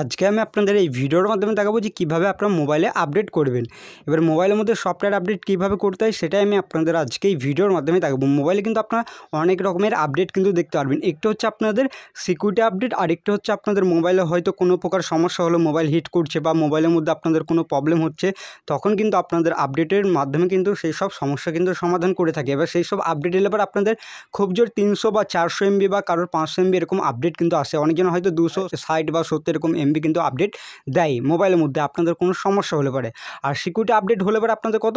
আজকে আমি আপনাদের এই ভিডিওর মাধ্যমে দেখাবো যে কীভাবে আপনার মোবাইলে আপডেট করবেন এবার মোবাইলের মধ্যে সফটওয়্যার আপডেট কীভাবে করতে হয় সেটাই আমি আপনাদের আজকে এই ভিডিওর মাধ্যমে দেখাবো মোবাইলে কিন্তু আপনারা অনেক রকমের আপডেট কিন্তু দেখতে পারবেন একটা হচ্ছে আপনাদের সিকিউরিটি আপডেট আরেকটা হচ্ছে আপনাদের মোবাইলে হয়তো কোনো প্রকার সমস্যা হলো মোবাইল হিট করছে বা মোবাইলের মধ্যে আপনাদের কোনো প্রবলেম হচ্ছে তখন কিন্তু আপনাদের আপডেটের মাধ্যমে কিন্তু সেই সব সমস্যা কিন্তু সমাধান করে থাকে এবার সেই সব আপডেট এলে আপনাদের খুব জোর তিনশো বা চারশো এমবি বা কারোর পাঁচশো এমবি এরকম আপডেট কিন্তু আসে অনেকজন হয়তো দুশো ষাট বা সত্তর এরকম এমবি কিন্তু আপডেট দেয় মোবাইলের মধ্যে আপনাদের কোনো সমস্যা হলে পারে আর সিকিউরিটি আপডেট হলে পরে আপনাদের কত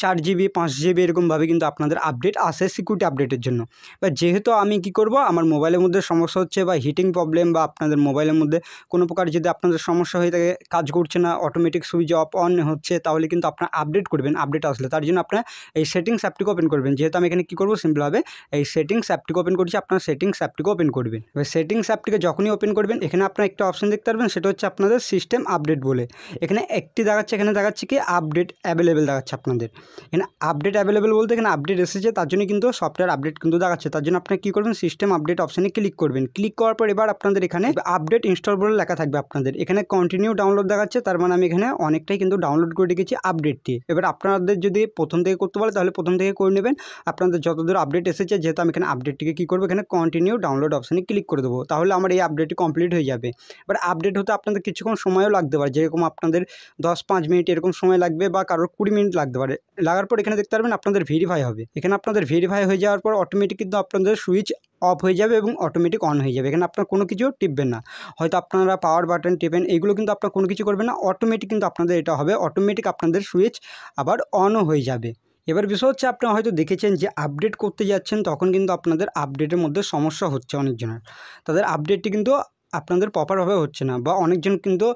চার জিবি পাঁচ জিবি এরকমভাবে কিন্তু আপনাদের আপডেট আসে সিকিউরিটি আপডেটের জন্য বা যেহেতু আমি কি করব আমার মোবাইলের মধ্যে সমস্যা হচ্ছে বা হিটিং প্রবলেম বা আপনাদের মোবাইলের মধ্যে কোনো প্রকার যদি আপনাদের সমস্যা হয়ে থাকে কাজ করছে না অটোমেটিক সুইচ অফ অন হচ্ছে তাহলে কিন্তু আপনার আপডেট করবেন আপডেট আসলে তার জন্য আপনার এই সেটিংস অ্যাপটিকে ওপেন করবেন যেহেতু আমি এখানে কী করবো সিম্পলভাবে এই সেটিংস অ্যাপটিকে ওপেন করছি আপনার সেটিংস অ্যাপটিকে ওপেন করবেন এবার সেটিংস অ্যাপটিকে যখনই ওপেন করবেন এখানে আপনার একটা অপশন দেখতে পারবেন পারবেন সেটা হচ্ছে আপনাদের সিস্টেম আপডেট বলে এখানে একটি দেখাচ্ছে এখানে দেখাচ্ছে কি আপডেট অ্যাভেলেবেল দেখাচ্ছে আপনাদের এখানে আপডেট অ্যাভেলেবেল বলতে এখানে আপডেট এসেছে তার জন্য কিন্তু সফটওয়্যার আপডেট কিন্তু দেখাচ্ছে তার জন্য আপনি কী করবেন সিস্টেম আপডেট অপশানে ক্লিক করবেন ক্লিক করার পর এবার আপনাদের এখানে আপডেট ইনস্টল বলে লেখা থাকবে আপনাদের এখানে কন্টিনিউ ডাউনলোড দেখাচ্ছে তার মানে আমি এখানে অনেকটাই কিন্তু ডাউনলোড করে রেখেছি আপডেটটি এবার আপনাদের যদি প্রথম থেকে করতে পারে তাহলে প্রথম থেকে করে নেবেন আপনাদের যতদূর আপডেট এসেছে যেহেতু আমি এখানে আপডেটটিকে কী করবো এখানে কন্টিনিউ ডাউনলোড অপশানে ক্লিক করে দেবো তাহলে আমার এই আপডেটটি কমপ্লিট হয়ে যাবে এবার আপডেট কমপ্লিট হতে আপনাদের কিছুক্ষণ সময়ও লাগতে পারে যেরকম আপনাদের দশ পাঁচ মিনিট এরকম সময় লাগবে বা কারোর কুড়ি মিনিট লাগতে পারে লাগার পর এখানে দেখতে পারবেন আপনাদের ভেরিফাই হবে এখানে আপনাদের ভেরিফাই হয়ে যাওয়ার পর অটোমেটিক কিন্তু আপনাদের সুইচ অফ হয়ে যাবে এবং অটোমেটিক অন হয়ে যাবে এখানে আপনার কোনো কিছু টিপবেন না হয়তো আপনারা পাওয়ার বাটন টিপেন এগুলো কিন্তু আপনার কোনো কিছু করবেন না অটোমেটিক কিন্তু আপনাদের এটা হবে অটোমেটিক আপনাদের সুইচ আবার অনও হয়ে যাবে এবার বিষয় হচ্ছে আপনি হয়তো দেখেছেন যে আপডেট করতে যাচ্ছেন তখন কিন্তু আপনাদের আপডেটের মধ্যে সমস্যা হচ্ছে অনেকজনের তাদের আপডেটটি কিন্তু আপনাদের প্রপারভাবে হচ্ছে না বা অনেকজন কিন্তু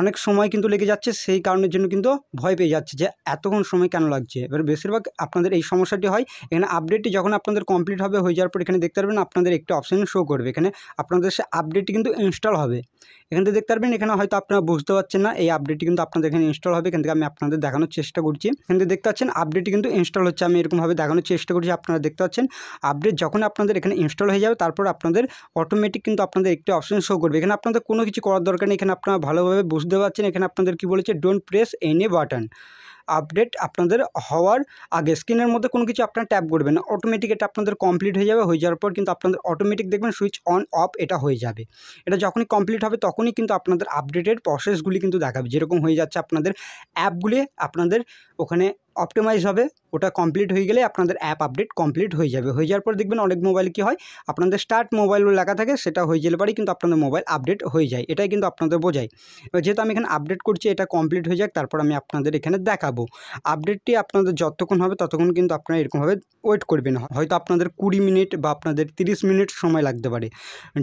অনেক সময় কিন্তু লেগে যাচ্ছে সেই কারণের জন্য কিন্তু ভয় পেয়ে যাচ্ছে যে এতক্ষণ সময় কেন লাগছে এবার বেশিরভাগ আপনাদের এই সমস্যাটি হয় এখানে আপডেটটি যখন আপনাদের কমপ্লিট হবে হয়ে যাওয়ার পর এখানে দেখতে পারবেন আপনাদের একটি অপশান শো করবে এখানে আপনাদের সে আপডেটটি কিন্তু ইনস্টল হবে এখান থেকে দেখতে পারবেন এখানে হয়তো আপনারা বুঝতে পারছেন না এই আপডেটটি কিন্তু আপনাদের এখানে ইনস্টল হবে এখান থেকে আমি আপনাদের দেখানোর চেষ্টা করছি এখান থেকে দেখতে পাচ্ছেন আপডেটটি কিন্তু ইনস্টল হচ্ছে আমি এরকমভাবে দেখানোর চেষ্টা করছি আপনারা দেখতে পাচ্ছেন আপডেট যখন আপনাদের এখানে ইনস্টল হয়ে যাবে তারপর আপনাদের অটোমেটিক কিন্তু আপনাদের একটি অপশান শো করবে এখানে আপনাদের কোনো কিছু করার দরকার নেই এখানে আপনারা ভালোভাবে বুঝতে পারছেন এখানে আপনাদের কি বলেছে don't press any button update আপনাদের হওয়ার আগে স্ক্রিনের মধ্যে কোনো কিছু আপনার ট্যাপ করবেন না অটোমেটিক এটা আপনাদের কমপ্লিট হয়ে যাবে হয়ে যাওয়ার পর কিন্তু আপনাদের অটোমেটিক দেখবেন সুইচ অন অফ এটা হয়ে যাবে এটা যখনই কমপ্লিট হবে তখনই কিন্তু আপনাদের আপডেটের প্রসেসগুলি কিন্তু দেখাবে যেরকম হয়ে যাচ্ছে আপনাদের অ্যাপগুলি আপনাদের ওখানে অপটোমাইজ হবে ওটা কমপ্লিট হয়ে গেলে আপনাদের অ্যাপ আপডেট কমপ্লিট হয়ে যাবে হয়ে যাওয়ার পর দেখবেন অনেক মোবাইল কি হয় আপনাদের স্টার্ট মোবাইল লেখা থাকে সেটা হয়ে গেলে পারে কিন্তু আপনাদের মোবাইল আপডেট হয়ে যায় এটাই কিন্তু আপনাদের বোঝায় যেহেতু আমি এখানে আপডেট করছি এটা কমপ্লিট হয়ে যাক তারপর আমি আপনাদের এখানে দেখাবো আপডেটটি আপনাদের যতক্ষণ হবে ততক্ষণ কিন্তু আপনারা এরকমভাবে ওয়েট করবেন হয়তো আপনাদের কুড়ি মিনিট বা আপনাদের তিরিশ মিনিট সময় লাগতে পারে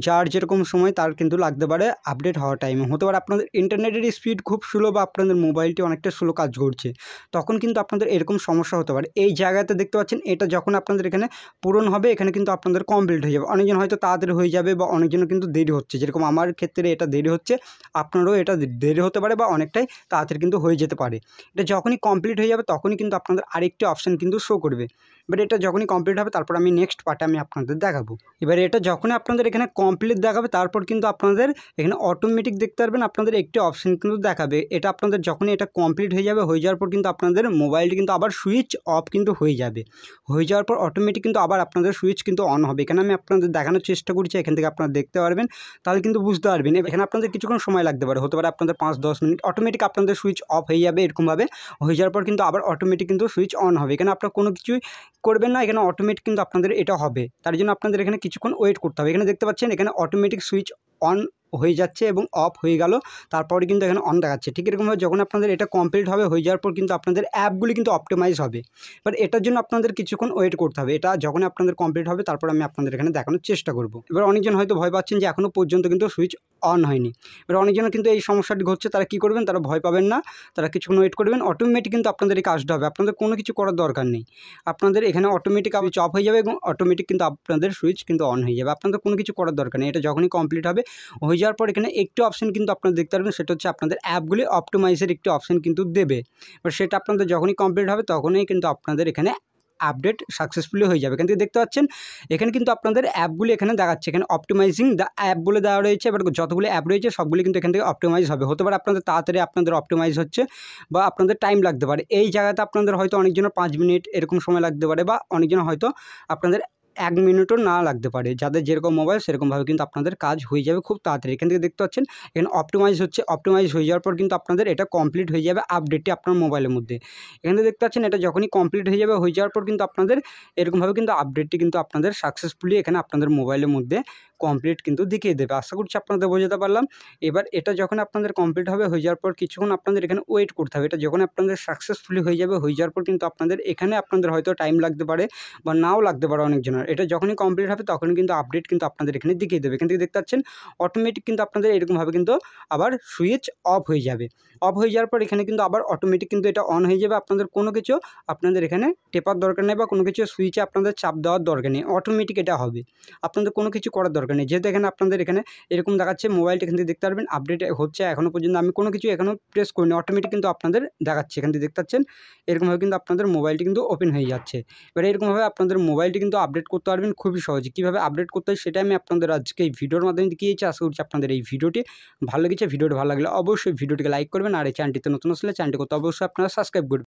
যার যেরকম সময় তার কিন্তু লাগতে পারে আপডেট হওয়ার টাইমে হতে পারে আপনাদের ইন্টারনেটের স্পিড খুব স্লো বা আপনাদের মোবাইলটি অনেকটা স্লো কাজ করছে তখন কিন্তু আপনাদের এরকম সমস্যা হতে পারে এবার এই জায়গাতে দেখতে পাচ্ছেন এটা যখন আপনাদের এখানে পূরণ হবে এখানে কিন্তু আপনাদের কমপ্লিট হয়ে যাবে অনেকজন হয়তো তাড়াতাড়ি হয়ে যাবে বা অনেকজন কিন্তু দেরি হচ্ছে যেরকম আমার ক্ষেত্রে এটা দেরি হচ্ছে আপনারও এটা দেরি হতে পারে বা অনেকটাই তাড়াতাড়ি কিন্তু হয়ে যেতে পারে এটা যখনই কমপ্লিট হয়ে যাবে তখনই কিন্তু আপনাদের আরেকটি অপশান কিন্তু শো করবে বাট এটা যখনই কমপ্লিট হবে তারপর আমি নেক্সট পার্টে আমি আপনাদের দেখাবো এবার এটা যখনই আপনাদের এখানে কমপ্লিট দেখাবে তারপর কিন্তু আপনাদের এখানে অটোমেটিক দেখতে পারবেন আপনাদের একটি অপশান কিন্তু দেখাবে এটা আপনাদের যখনই এটা কমপ্লিট হয়ে যাবে হয়ে যাওয়ার পর কিন্তু আপনাদের মোবাইলটি কিন্তু আবার সুইচ অফ কিন্তু হয়ে যাবে হয়ে যাওয়ার পর অটোমেটিক কিন্তু আবার আপনাদের সুইচ কিন্তু অন হবে এখানে আমি আপনাদের দেখানোর চেষ্টা করছি এখান থেকে আপনারা দেখতে পারবেন তাহলে কিন্তু বুঝতে পারবেন এখানে আপনাদের কিছুক্ষণ সময় লাগতে পারে হতে পারে আপনাদের পাঁচ দশ মিনিট অটোমেটিক আপনাদের সুইচ অফ হয়ে যাবে এরকমভাবে হয়ে যাওয়ার পর কিন্তু আবার অটোমেটিক কিন্তু সুইচ অন হবে এখানে আপনারা কোনো কিছুই করবেন না এখানে অটোমেটিক কিন্তু আপনাদের এটা হবে তার জন্য আপনাদের এখানে কিছুক্ষণ ওয়েট করতে হবে এখানে দেখতে পাচ্ছেন এখানে অটোমেটিক সুইচ অন হয়ে যাচ্ছে এবং অফ হয়ে গেল তারপরে কিন্তু এখানে অন দেখাচ্ছে ঠিক এরকমভাবে যখন আপনাদের এটা কমপ্লিট হবে হয়ে যাওয়ার পর কিন্তু আপনাদের অ্যাপগুলি কিন্তু অপটিমাইজ হবে এবার এটার জন্য আপনাদের কিছুক্ষণ ওয়েট করতে হবে এটা যখন আপনাদের কমপ্লিট হবে তারপর আমি আপনাদের এখানে দেখানোর চেষ্টা করব এবার অনেকজন হয়তো ভয় পাচ্ছেন যে এখনও পর্যন্ত কিন্তু সুইচ অন হয়নি এবার অনেকজন কিন্তু এই সমস্যাটি ঘটছে তারা কি করবেন তারা ভয় পাবেন না তারা কিছুক্ষণ ওয়েট করবেন অটোমেটিক কিন্তু আপনাদের এই কাজটা হবে আপনাদের কোনো কিছু করার দরকার নেই আপনাদের এখানে অটোমেটিক সুইচ অফ হয়ে যাবে এবং অটোমেটিক কিন্তু আপনাদের সুইচ কিন্তু অন হয়ে যাবে আপনাদের কোনো কিছু করার দরকার নেই এটা যখনই কমপ্লিট হবে হয়ে যাওয়ার পর এখানে একটি অপশান কিন্তু আপনারা দেখতে পারবেন সেটা হচ্ছে আপনাদের অ্যাপগুলি অপটোমাইজের একটি অপশান কিন্তু দেবে এবার সেটা আপনাদের যখনই কমপ্লিট হবে তখনই কিন্তু আপনাদের এখানে আপডেট সাকসেসফুলি হয়ে যাবে কিন্তু দেখতে পাচ্ছেন এখানে কিন্তু আপনাদের অ্যাপগুলি এখানে দেখাচ্ছে এখানে অপটোমাইজিং দ্য অ্যাপ বলে দেওয়া রয়েছে এবার যতগুলো অ্যাপ রয়েছে সবগুলি কিন্তু এখান থেকে অপটোমাইজ হবে হতে পারে আপনাদের তাড়াতাড়ি আপনাদের অপটোমাইজ হচ্ছে বা আপনাদের টাইম লাগতে পারে এই জায়গাতে আপনাদের হয়তো অনেকজনের পাঁচ মিনিট এরকম সময় লাগতে পারে বা অনেকজন হয়তো আপনাদের এক মিনিটও না লাগতে পারে যাদের যেরকম মোবাইল সেরকমভাবে কিন্তু আপনাদের কাজ হয়ে যাবে খুব তাড়াতাড়ি এখান থেকে দেখতে পাচ্ছেন এখানে অপটিমাইজ হচ্ছে অপটিমাইজ হয়ে যাওয়ার পর কিন্তু আপনাদের এটা কমপ্লিট হয়ে যাবে আপডেটটি আপনার মোবাইলের মধ্যে এখান থেকে দেখতে পাচ্ছেন এটা যখনই কমপ্লিট হয়ে যাবে হয়ে যাওয়ার পর কিন্তু আপনাদের এরকমভাবে কিন্তু আপডেটটি কিন্তু আপনাদের সাকসেসফুলি এখানে আপনাদের মোবাইলের মধ্যে কমপ্লিট কিন্তু দেখিয়ে দেবে আশা করছি আপনাদের বোঝাতে পারলাম এবার এটা যখন আপনাদের কমপ্লিট হবে হয়ে যাওয়ার পর কিছুক্ষণ আপনাদের এখানে ওয়েট করতে হবে এটা যখন আপনাদের সাকসেসফুলি হয়ে যাবে হয়ে যাওয়ার পর কিন্তু আপনাদের এখানে আপনাদের হয়তো টাইম লাগতে পারে বা নাও লাগতে পারে অনেকজনের এটা যখনই কমপ্লিট হবে তখন কিন্তু আপডেট কিন্তু আপনাদের এখানে দেখিয়ে দেবে কিন্তু দেখতে পাচ্ছেন অটোমেটিক কিন্তু আপনাদের এরকমভাবে কিন্তু আবার সুইচ অফ হয়ে যাবে অফ হয়ে যাওয়ার পর এখানে কিন্তু আবার অটোমেটিক কিন্তু এটা অন হয়ে যাবে আপনাদের কোনো কিছু আপনাদের এখানে টেপার দরকার নেই বা কোনো কিছু সুইচে আপনাদের চাপ দেওয়ার দরকার নেই অটোমেটিক এটা হবে আপনাদের কোনো কিছু করার দরকার দরকার নেই যেহেতু এখানে আপনাদের এখানে এরকম দেখাচ্ছে মোবাইলটা এখান থেকে দেখতে পারবেন আপডেট হচ্ছে এখনও পর্যন্ত আমি কোনো কিছু এখনও প্রেস করিনি অটোমেটিক কিন্তু আপনাদের দেখাচ্ছে এখান থেকে দেখতে পাচ্ছেন এরকমভাবে কিন্তু আপনাদের মোবাইলটি কিন্তু ওপেন হয়ে যাচ্ছে এবার এরকমভাবে আপনাদের মোবাইলটি কিন্তু আপডেট করতে পারবেন খুবই সহজে কীভাবে আপডেট করতে হয় সেটা আমি আপনাদের আজকে এই ভিডিওর মাধ্যমে দেখিয়েছি আশা করছি আপনাদের এই ভিডিওটি ভালো লেগেছে ভিডিওটি ভালো লাগলে অবশ্যই ভিডিওটিকে লাইক করবেন আর এই চ্যানেলটিতে নতুন আসলে চ্যানেলটি করতে অবশ্যই আপনারা সাবস্ক্রাইব করবেন